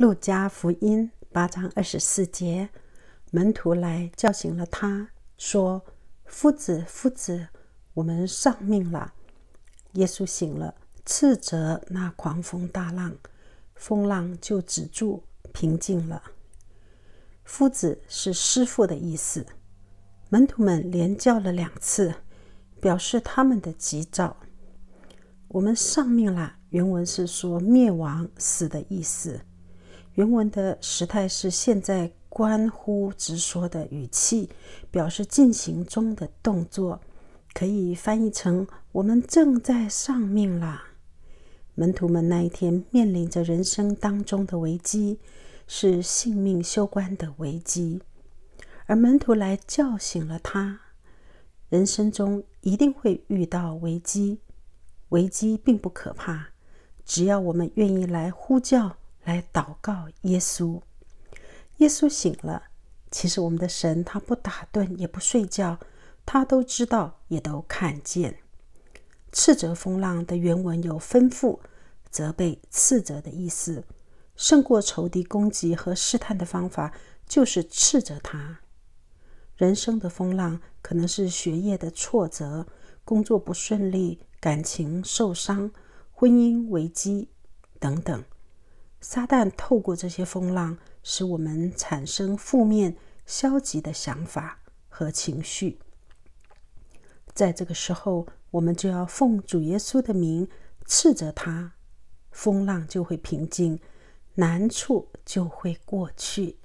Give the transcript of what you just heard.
路加福音八章二十四节，门徒来叫醒了他说：“夫子，夫子，我们丧命了。”耶稣醒了，斥责那狂风大浪，风浪就止住，平静了。夫子是师傅的意思。门徒们连叫了两次，表示他们的急躁。我们丧命了，原文是说灭亡、死的意思。原文的时态是现在关乎直说的语气，表示进行中的动作，可以翻译成“我们正在丧命啦”。门徒们那一天面临着人生当中的危机，是性命休关的危机。而门徒来叫醒了他，人生中一定会遇到危机，危机并不可怕，只要我们愿意来呼叫。来祷告耶稣。耶稣醒了。其实我们的神他不打断也不睡觉，他都知道，也都看见。斥责风浪的原文有吩咐、责备、斥责的意思。胜过仇敌攻击和试探的方法就是斥责他。人生的风浪可能是学业的挫折、工作不顺利、感情受伤、婚姻危机等等。撒旦透过这些风浪，使我们产生负面、消极的想法和情绪。在这个时候，我们就要奉主耶稣的名斥责他，风浪就会平静，难处就会过去。